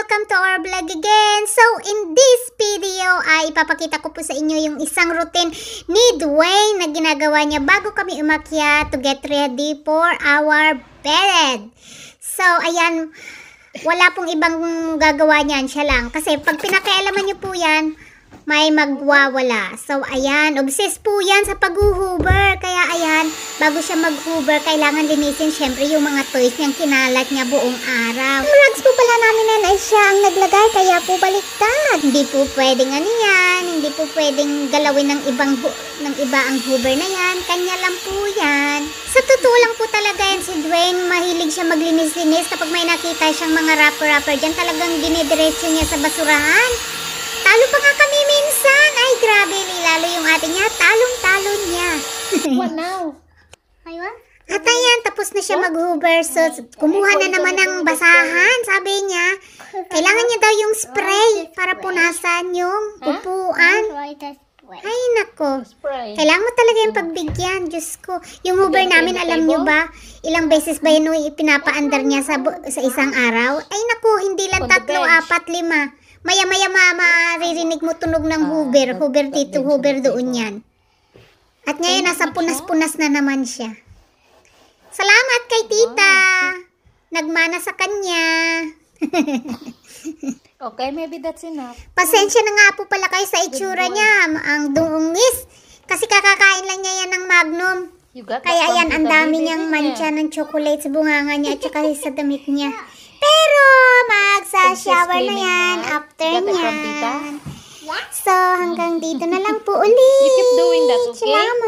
Welcome to our vlog again! So, in this video ay ipapakita ko po sa inyo yung isang routine ni Dwayne na ginagawa niya bago kami umakyat to get ready for our bed. So, ayan, wala pong ibang gagawa niyan, siya lang. Kasi pag pinakialaman niyo po yan, may magwawala. So, ayan, obsessed po yan sa pag-hoover. Kaya, ayan, bago siya mag-hoover, kailangan linisin syempre yung mga toys niyang kinalat niya buong araw. Ang rugs po pala namin yan ay siya ang naglagay, kaya po baliktad. Hindi po pwedeng ano yan, hindi po pwedeng galawin ng, ibang ng iba ang hoover na yan. Kanya lang po yan. Sa totoo lang po talaga yan, si Dwayne, mahilig siya maglinis-linis. Kapag may nakita siyang mga wrapper-wrapper dyan, talagang dinidiretso niya sa basurahan. talong-talo niya. What now? Aywa? At ayan, tapos na siya mag hover So, kumuha na naman ng basahan, sabi niya. Kailangan niya daw yung spray para punasan yung upuan. Ay, nako. Kailangan mo talaga yung pagbigyan, Diyos ko. Yung Uber namin, alam nyo ba, ilang beses ba yun ipinapaandar niya sa, sa isang araw? Ay, nako, hindi lang tatlo, apat, lima. Maya-maya ma, maririnig mo tunog ng Uber. Ah, Uber dito, Uber doon yan. At ngayon, nasa punas-punas na naman siya. Salamat kay tita. Nagmana sa kanya. okay, maybe that's enough. Pasensya na nga po pala kayo sa itsura niya. Ang dungis. Kasi kakakain lang niya yan ng magnum. Kaya yan, ang dami niyang mancha ng chocolate sa bunganga niya at saka sa damit niya. Pero, magsa-shower na yan after niyan. So, hanggang dito na lang po ulit. You keep doing that, okay? Salamat.